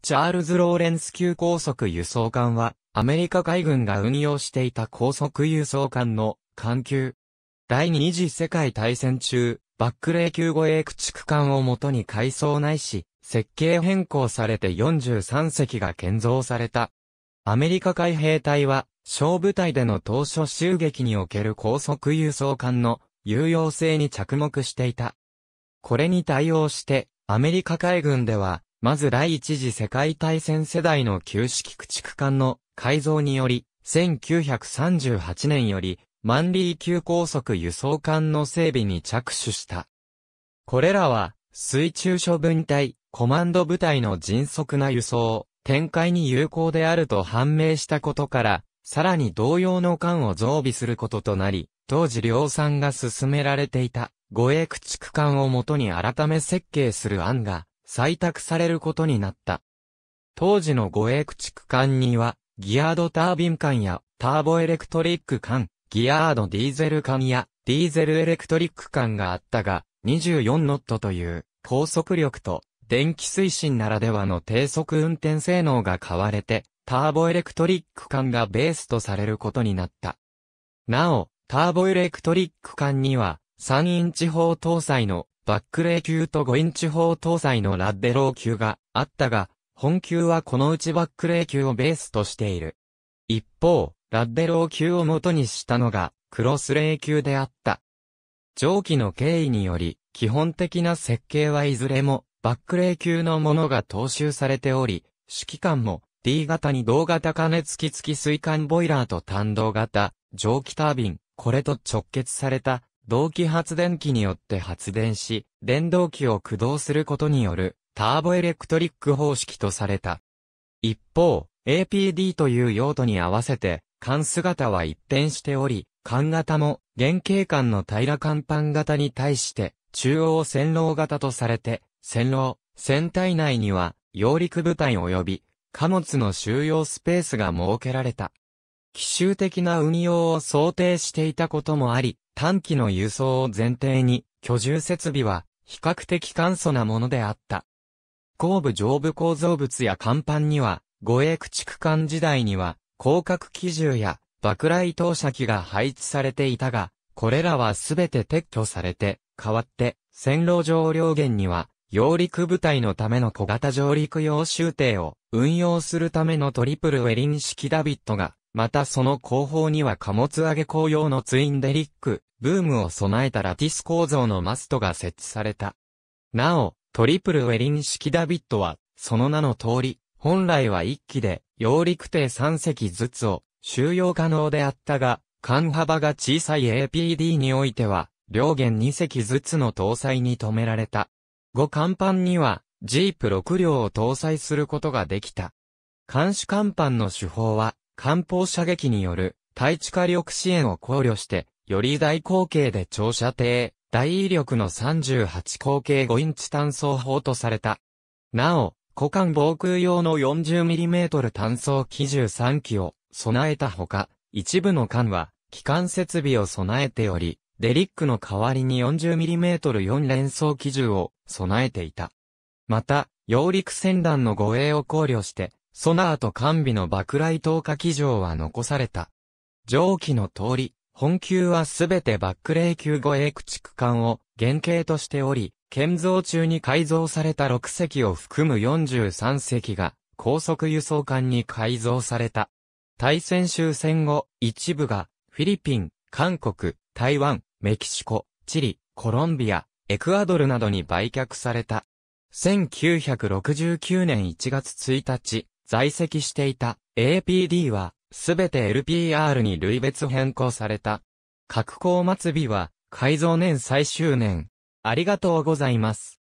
チャールズ・ローレンス級高速輸送艦は、アメリカ海軍が運用していた高速輸送艦の艦級。第二次世界大戦中、バックレー級護衛駆逐艦をもとに改装ないし、設計変更されて43隻が建造された。アメリカ海兵隊は、小部隊での当初襲撃における高速輸送艦の有用性に着目していた。これに対応して、アメリカ海軍では、まず第一次世界大戦世代の旧式駆逐艦の改造により、1938年より、万里級高速輸送艦の整備に着手した。これらは、水中処分隊、コマンド部隊の迅速な輸送、展開に有効であると判明したことから、さらに同様の艦を増備することとなり、当時量産が進められていた、護衛駆逐艦をもとに改め設計する案が採択されることになった。当時の護衛駆逐艦には、ギアードタービン艦やターボエレクトリック艦、ギアードディーゼル艦やディーゼルエレクトリック艦があったが、24ノットという高速力と電気推進ならではの低速運転性能が買われて、ターボエレクトリック艦がベースとされることになった。なお、ターボエレクトリック艦には3インチ砲搭載のバックレー級と5インチ砲搭載のラッデロー級があったが、本級はこのうちバックレー級をベースとしている。一方、ラッデロー級を元にしたのが、クロスレー級であった。上記の経緯により、基本的な設計はいずれも、バックレー級のものが踏襲されており、指揮官も D 型に同型加熱機付き水管ボイラーと単動型、蒸気タービン、これと直結された同期発電機によって発電し、電動機を駆動することによるターボエレクトリック方式とされた。一方、APD という用途に合わせて、缶姿は一変しており、缶型も原型艦の平ら甲板型に対して中央線路型とされて、線路、船体内には揚陸部隊及び貨物の収容スペースが設けられた。奇襲的な運用を想定していたこともあり、短期の輸送を前提に、居住設備は比較的簡素なものであった。後部上部構造物や甲板には、護衛駆逐艦時代には、広角機銃や爆雷投射機が配置されていたが、これらはすべて撤去されて、代わって、線路上両舷には、揚陸部隊のための小型上陸用終艇を運用するためのトリプルウェリン式ダビットが、またその後方には貨物上げ工用のツインデリック、ブームを備えたラティス構造のマストが設置された。なお、トリプルウェリン式ダビットは、その名の通り、本来は1機で、揚陸艇3隻ずつを収容可能であったが、間幅が小さい APD においては、両弦2隻ずつの搭載に止められた。5甲板には、ジープ6両を搭載することができた。監視甲板の手法は、艦砲射撃による対地火力支援を考慮して、より大口径で長射程、大威力の38口径5インチ単装砲とされた。なお、股間防空用の 40mm 単装機13機を備えたほか、一部の艦は機関設備を備えており、デリックの代わりに 40mm4 連装機銃を備えていた。また、揚陸船団の護衛を考慮して、ソナーと完備の爆雷投下機場は残された。上記の通り、本級はすべてバックレー級護衛駆逐艦を原型としており、建造中に改造された6隻を含む43隻が高速輸送艦に改造された。対戦終戦後、一部がフィリピン、韓国、台湾、メキシコ、チリ、コロンビア、エクアドルなどに売却された。1969年1月1日、在籍していた APD はすべて LPR に類別変更された。格好末尾は、改造年最終年。ありがとうございます。